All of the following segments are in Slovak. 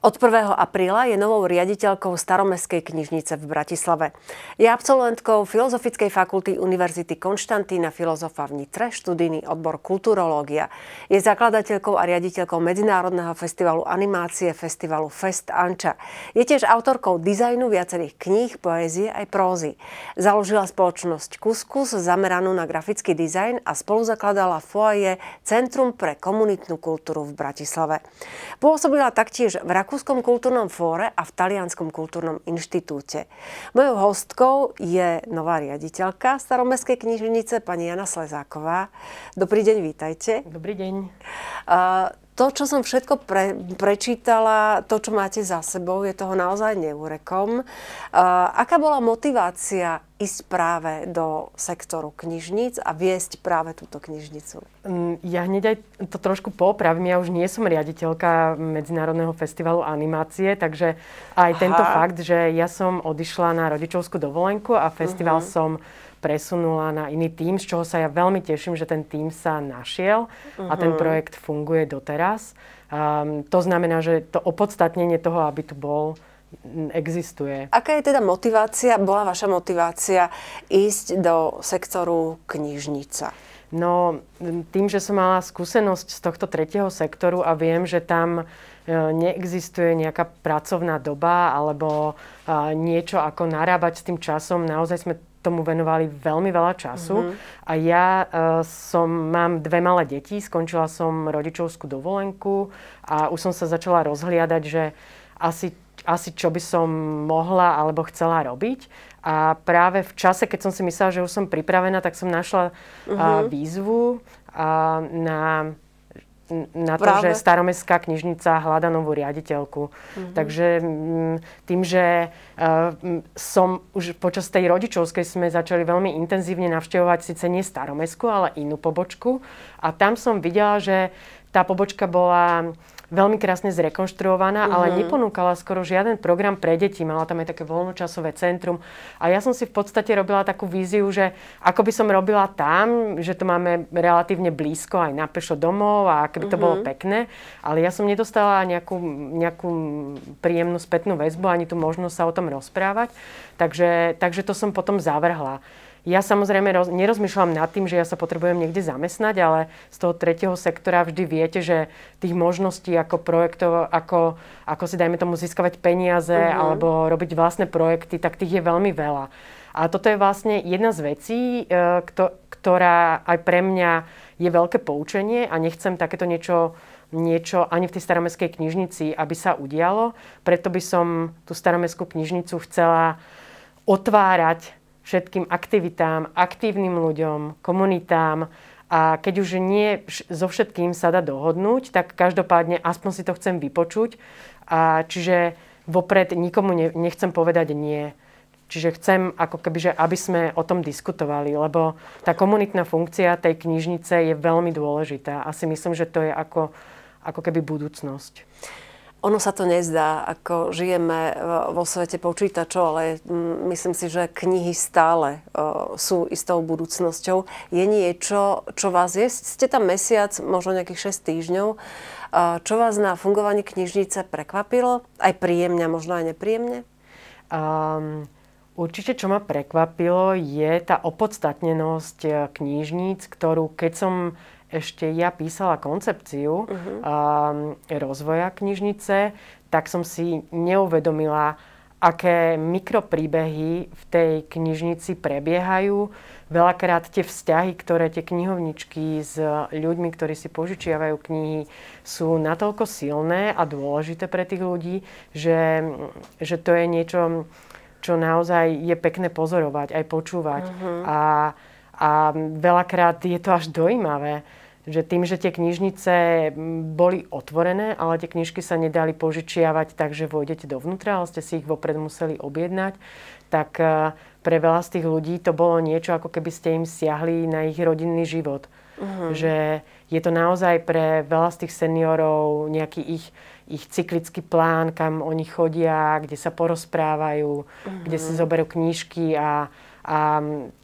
Od 1. apríla je novou riaditeľkou Staromestskej knižnice v Bratislave. Je absolventkou Filozofickej fakulty Univerzity Konštantína Filozofa v Nitre, študijný odbor Kulturológia. Je zakladateľkou a riaditeľkou Medzinárodného festivalu animácie festivalu Fest Anča. Je tiež autorkou dizajnu viacerých kníh, poézie aj prózy. Založila spoločnosť Kuskus zameranú na grafický dizajn a spoluzakladala foaje Centrum pre komunitnú kultúru v Bratislave. Pôsobila taktiež v Rakúsku Rakúskom kultúrnom fóre a v Talianskom kultúrnom inštitúte. Mojou hostkou je nová riaditeľka Staromestskej knižnice, pani Jana Slezáková. Dobrý deň, vítajte. Dobrý deň. Uh, to, čo som všetko pre, prečítala, to, čo máte za sebou, je toho naozaj neurekom. E, aká bola motivácia ísť práve do sektoru knižnic a viesť práve túto knižnicu? Mm, ja hneď aj to trošku popravím. Ja už nie som riaditeľka Medzinárodného festivalu animácie, takže aj Aha. tento fakt, že ja som odišla na rodičovskú dovolenku a festival uh-huh. som presunula na iný tým, z čoho sa ja veľmi teším, že ten tým sa našiel uh-huh. a ten mhm. projekt funguje doteraz. Um, to znamená, že to opodstatnenie toho, aby tu bol, existuje. Aká je teda motivácia, bola vaša motivácia ísť do sektoru knižnica? No, tým, že som mala skúsenosť z tohto tretieho sektoru a viem, že tam e, neexistuje nejaká pracovná doba alebo e, niečo ako narábať s tým časom. Naozaj sme tomu venovali veľmi veľa času. Mm-hmm. A ja uh, som, mám dve malé deti, skončila som rodičovskú dovolenku a už som sa začala rozhliadať, že asi, asi čo by som mohla alebo chcela robiť. A práve v čase, keď som si myslela, že už som pripravená, tak som našla mm-hmm. uh, výzvu uh, na na to, Práve. že staromestská knižnica hľada novú riaditeľku. Mm-hmm. Takže mm, tým, že e, som už počas tej rodičovskej sme začali veľmi intenzívne navštevovať síce nie staromestskú, ale inú pobočku a tam som videla, že tá pobočka bola veľmi krásne zrekonštruovaná, mm-hmm. ale mhm. neponúkala skoro žiaden program pre deti. Mala tam aj také voľnočasové centrum. A ja som si v podstate robila takú víziu, že ako by som robila tam, že to máme relatívne blízko aj na pešo domov a keby to mm-hmm. bolo mhm. pekné. Ale ja som nedostala nejakú, nejakú príjemnú spätnú väzbu, ani tu možnosť sa o tom rozprávať. Takže, takže to som potom zavrhla. Ja samozrejme roz, nerozmýšľam nad tým, že ja sa potrebujem niekde zamestnať, ale z toho tretieho sektora vždy viete, že tých možností ako projektov, ako, ako si dajme tomu získavať peniaze uh-huh. alebo robiť vlastné projekty, tak tých je veľmi veľa. A toto je vlastne jedna z vecí, e, ktorá aj pre mňa je veľké poučenie a nechcem takéto niečo niečo ani v tej staromestskej knižnici, aby sa udialo. Preto by som tú staromestskú knižnicu chcela otvárať všetkým aktivitám, aktívnym ľuďom, komunitám a keď už nie so všetkým sa dá dohodnúť, tak každopádne aspoň si to chcem vypočuť. A čiže vopred nikomu nechcem povedať nie. Čiže chcem, ako keby, že aby sme o tom diskutovali, lebo tá komunitná funkcia tej knižnice je veľmi dôležitá a si myslím, že to je ako, ako keby budúcnosť. Ono sa to nezdá, ako žijeme e, vo svete počítačov, ale mm, myslím si, že knihy stále e, sú istou budúcnosťou. Je niečo, čo vás je? Ste tam mesiac, možno nejakých 6 týždňov. E, čo vás na fungovaní knižnice prekvapilo? Aj príjemne, možno aj nepríjemne? Um, Určite, čo ma prekvapilo, je tá opodstatnenosť knižníc, ktorú keď som ešte ja písala koncepciu uh-huh. um, rozvoja knižnice, tak som si neuvedomila, aké mikropríbehy v tej knižnici prebiehajú. Veľakrát tie vzťahy, ktoré tie knihovničky s ľuďmi, ktorí si požičiavajú knihy, sú natoľko silné a dôležité pre tých ľudí, že, že to je niečo, čo naozaj je pekné pozorovať, aj počúvať. Uh-huh. A, a veľakrát je to až dojímavé že tým, že tie knižnice boli otvorené, ale tie knižky sa nedali požičiavať, takže vôjdete dovnútra, ale ste si ich vopred museli objednať, tak e, pre veľa z tých ľudí to bolo niečo, ako keby ste im siahli na ich rodinný život. Uh-huh. Že je to naozaj pre veľa z tých seniorov nejaký ich, ich cyklický plán, kam oni chodia, kde sa porozprávajú, uh-huh. kde si zoberú knížky a, a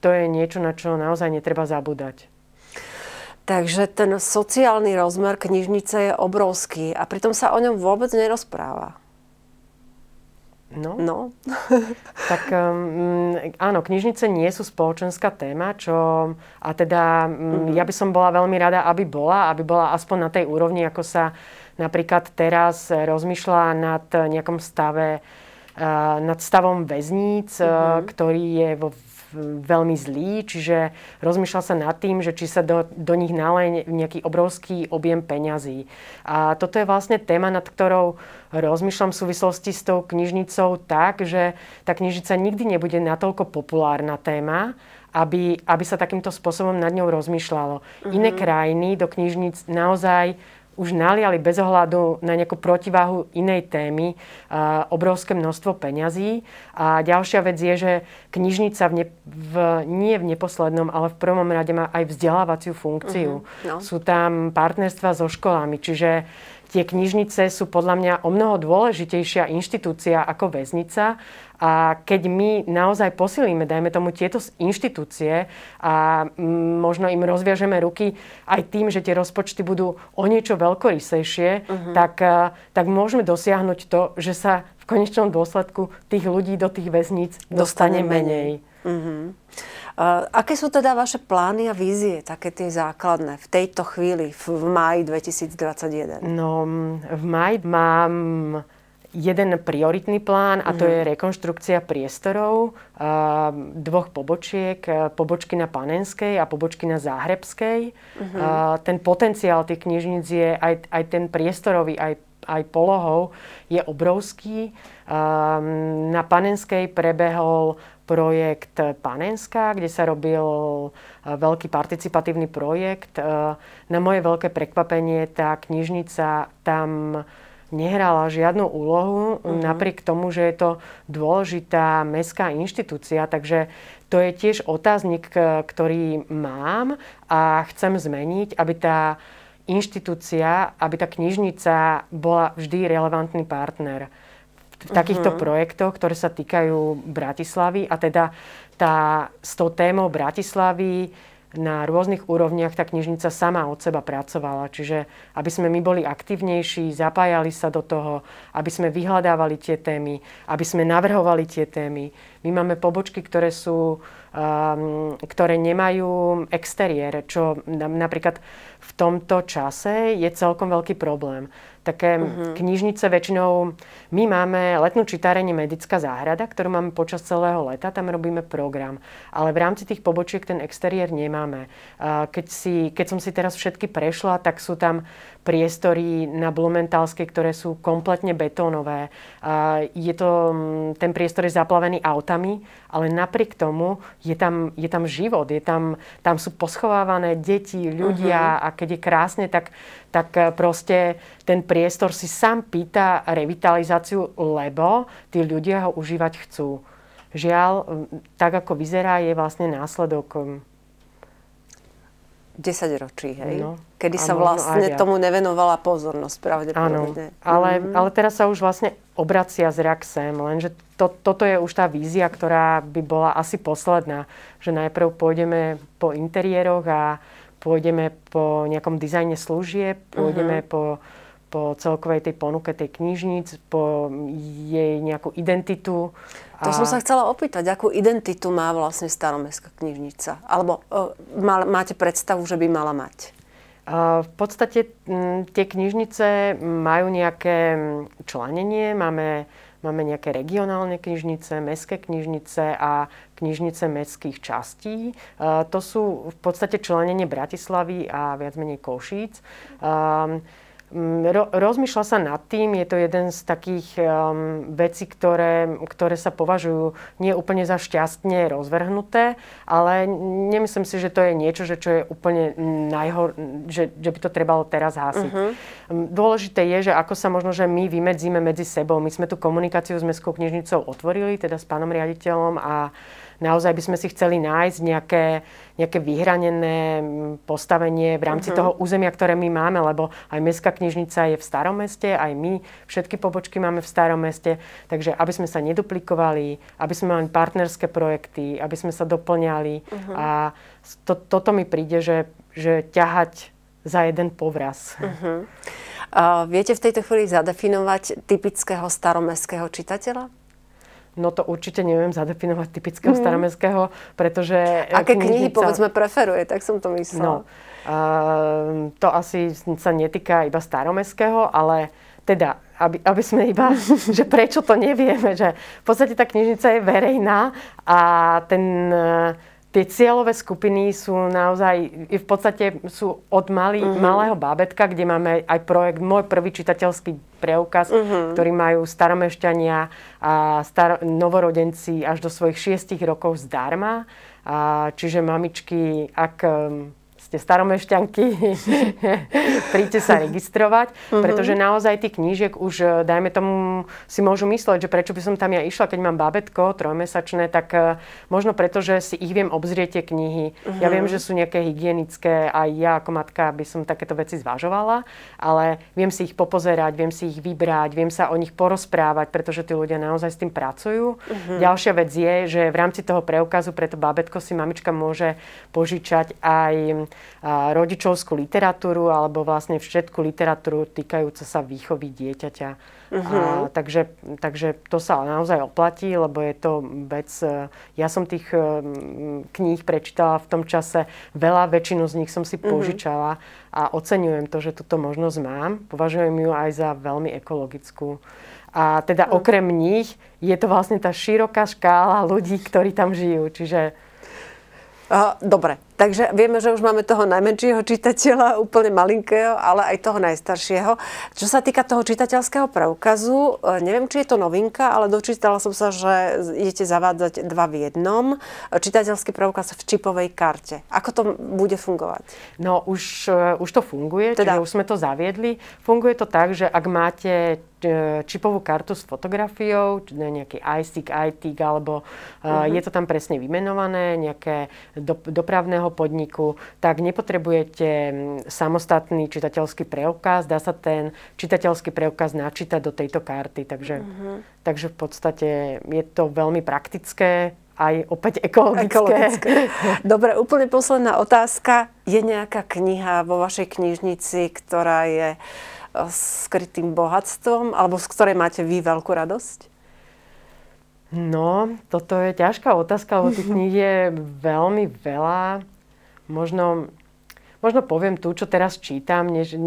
to je niečo, na čo naozaj netreba zabúdať. Takže ten sociálny rozmer knižnice je obrovský a pritom sa o ňom vôbec nerozpráva. No. no. tak um, áno, knižnice nie sú spoločenská téma, čo a teda um, mm. ja by som bola veľmi rada, aby bola, aby bola aspoň na tej úrovni, ako sa napríklad teraz rozmýšľa nad nejakom stave uh, nad stavom väzníc, mm-hmm. ktorý je vo veľmi zlí, čiže rozmýšľa sa nad tým, že či sa do, do nich nále nejaký obrovský objem peňazí. A toto je vlastne téma, nad ktorou rozmýšľam v súvislosti s tou knižnicou tak, že tá knižnica nikdy nebude natoľko populárna téma, aby, aby sa takýmto spôsobom nad ňou rozmýšľalo. Mm-hmm. Iné mhm. krajiny do knižnic naozaj už naliali bez ohľadu na nejakú protiváhu inej témy a, obrovské množstvo peňazí. A ďalšia vec je, že knižnica v ne, v, nie v neposlednom, ale v prvom rade má aj vzdelávaciu funkciu. Uh-huh. no. Sú tam partnerstva so školami, čiže tie knižnice sú podľa mňa o mnoho dôležitejšia inštitúcia ako väznica. A keď my naozaj posilíme, dajme tomu, tieto inštitúcie a mm, možno im rozviažeme ruky aj tým, že tie rozpočty budú o niečo veľkorysejšie, uh-huh. tak, eh, tak môžeme dosiahnuť to, že sa v konečnom dôsledku tých ľudí do tých väzníc dostane, dostane menej. menej. Uh-huh. Aké sú teda vaše plány a vízie, také tie základné, v tejto chvíli, v máji 2021? No, v máji mám jeden prioritný plán a to mhm. je rekonštrukcia priestorov dvoch pobočiek, e, pobočky na Panenskej a pobočky na Záhrebskej. Mhm. Ten potenciál tých knižnic je aj, aj ten priestorový, aj, aj polohou je obrovský. Na Panenskej prebehol projekt Panenská, kde sa robil eh, veľký participatívny projekt. Eh, na moje veľké prekvapenie tá knižnica tam nehrala žiadnu úlohu, mm-hmm. napriek tomu, že je to dôležitá mestská inštitúcia, takže to je tiež otáznik, ktorý mám a chcem zmeniť, aby tá inštitúcia, aby tá knižnica bola vždy relevantný partner v takýchto uh-huh. projektoch, ktoré sa týkajú Bratislavy a teda tá, s tou témou Bratislavy na rôznych úrovniach tá knižnica sama od seba pracovala. Čiže aby sme my boli aktívnejší, zapájali sa do toho, aby sme vyhľadávali tie témy, aby sme navrhovali tie témy. My máme pobočky, ktoré, sú, um, ktoré nemajú exteriér, čo napríklad v tomto čase je celkom veľký problém také uh-huh. knižnice väčšinou. My máme letnú čitárenie Medická záhrada, ktorú máme počas celého leta, tam robíme program. Ale v rámci tých pobočiek ten exteriér nemáme. Keď, si, keď som si teraz všetky prešla, tak sú tam priestory na Blumentalskej, ktoré sú kompletne betónové. Je to, ten priestor je zaplavený autami, ale napriek tomu je tam, je tam život, je tam, tam sú poschovávané deti, ľudia uh-huh. a keď je krásne, tak, tak e, proste ten priestor si sám pýta revitalizáciu, lebo tí ľudia ho užívať chcú. Žiaľ, tak ako vyzerá, je vlastne následok 10 ročí, hej? No, Kedy sa vlastne tomu nevenovala pozornosť, pravdepodobne. Áno, ale, mm. ale teraz sa už vlastne obracia zrak sem, lenže to, toto je už tá vízia, ktorá by bola asi posledná, že najprv pôjdeme po interiéroch a pôjdeme po nejakom dizajne služieb, pôjdeme mm-hmm. po po celkovej tej ponuke tej knižnic, po jej nejakú identitu. To som sa chcela opýtať, akú identitu má vlastne staromestská knižnica? Alebo e, má, máte predstavu, že by mala mať? v podstate tie knižnice majú nejaké členenie, máme, máme nejaké regionálne knižnice, mestské knižnice a knižnice mestských častí. to sú v podstate členenie Bratislavy a viac menej Košíc. Um, Mm, ro, rozmýšľa sa nad tým, je to jeden z takých um, vecí, ktoré, ktoré sa považujú nie úplne za šťastne rozvrhnuté, ale nemyslím si, že to je niečo, že čo je úplne najhor, že, že by to trebalo teraz hásiť. Uh-huh. Mhm. Mm, dôležité je, že ako sa možno, že my vymedzíme medzi sebou. My sme tú komunikáciu s Mestskou knižnicou otvorili, teda s pánom riaditeľom a naozaj by sme si chceli nájsť nejaké, nejaké vyhranené postavenie v rámci uh-huh. toho územia, ktoré my máme, lebo aj mestská knižnica je v starom meste, aj my všetky pobočky máme v starom meste, takže aby sme sa neduplikovali, aby sme mali partnerské projekty, aby sme sa doplňali uh-huh. a to, toto mi príde, že, že ťahať za jeden povraz. Uh-huh. Uh, viete v tejto chvíli zadefinovať typického staromestského čitateľa? No to určite neviem zadefinovať typického mm. staromestského, pretože... Eh, Aké knihy, knižnica... povedzme, preferuje, tak som to myslela. No, uh, to asi sa netýka iba staromestského, ale teda, aby, aby sme iba, že prečo to nevieme, že v podstate tá knižnica je verejná a ten... Uh, tie cieľové skupiny sú naozaj, v podstate sú od malý, mm-hmm. malého bábetka, kde máme aj projekt Môj prvý čitateľský preukaz, mm-hmm. ktorý majú staromešťania a star- novorodenci až do svojich šiestich rokov zdarma. A, čiže mamičky, ak ste staromešťanky, príďte sa registrovať, mhm. pretože naozaj tých knížiek už, e, dajme tomu, si môžu mysleť, že prečo by som tam ja išla, keď mám babetko trojmesačné, tak e, možno preto, že si ich viem obzrieť tie knihy. Ja viem, mhm. že sú nejaké hygienické, aj ja ako matka by som takéto veci zvažovala, ale viem si ich popozerať, viem si ich vybrať, viem sa o nich porozprávať, pretože tí ľudia naozaj s tým pracujú. Mhm. Ďalšia vec je, že v rámci toho preukazu pre to babetko si mamička môže požičať aj rodičovskú literatúru alebo vlastne všetku literatúru týkajúcu sa výchovy dieťaťa. Uh-huh. A, mhm. takže, takže to sa naozaj oplatí, lebo je to vec... E, ja som tých e, kníh prečítala v tom čase veľa, väčšinu z nich som si mhm. požičala uh-huh. a oceňujem to, že túto možnosť mám. Považujem ju aj za veľmi ekologickú. A teda uh-huh. okrem nich je to vlastne tá široká škála ľudí, ktorí tam žijú. Čiže... Uh, dobre, Takže vieme, že už máme toho najmenšieho čitateľa, úplne malinkého, ale aj toho najstaršieho. Čo sa týka toho čitateľského preukazu, e, neviem, či je to novinka, ale dočítala som sa, že idete zavádzať dva v jednom. E, čitateľský preukaz v čipovej karte. Ako to bude fungovať? No, už, e, už to funguje, teda... už sme to zaviedli. Funguje to tak, že ak máte čipovú kartu s fotografiou, nejaký ISIC, ITIC, alebo uh-huh. je to tam presne vymenované, nejaké do, dopravného rodinného podniku, tak nepotrebujete mm, samostatný čitateľský preukaz. Dá sa ten čitateľský preukaz načítať do tejto karty. Takže, mm-hmm. takže v podstate je to veľmi praktické, aj opäť ekologické. ekologické. Dobre, úplne posledná otázka. Je nejaká kniha vo vašej knižnici, ktorá je e, skrytým bohatstvom, alebo z ktorej máte vy veľkú radosť? No, toto je ťažká otázka, lebo tých kníh je veľmi veľa možno, možno poviem tú, čo teraz čítam, nie, je,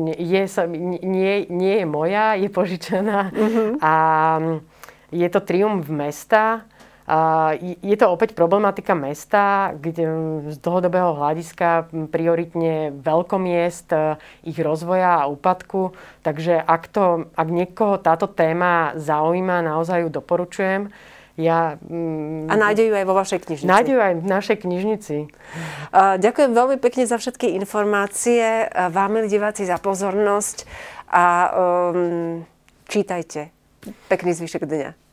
nie, nie je moja, je požičaná mm-hmm. a je to triumf mesta. A je to opäť problematika mesta, kde z dlhodobého hľadiska prioritne veľkomiest, e, ich rozvoja a úpadku. Takže ak, to, ak niekoho táto téma zaujíma, naozaj ju doporučujem. Ja, mm, a ju aj vo vašej knižnici. ju aj v našej knižnici. Ďakujem veľmi pekne za všetky informácie, vám, milí diváci, za pozornosť a um, čítajte. Pekný zvyšek dňa.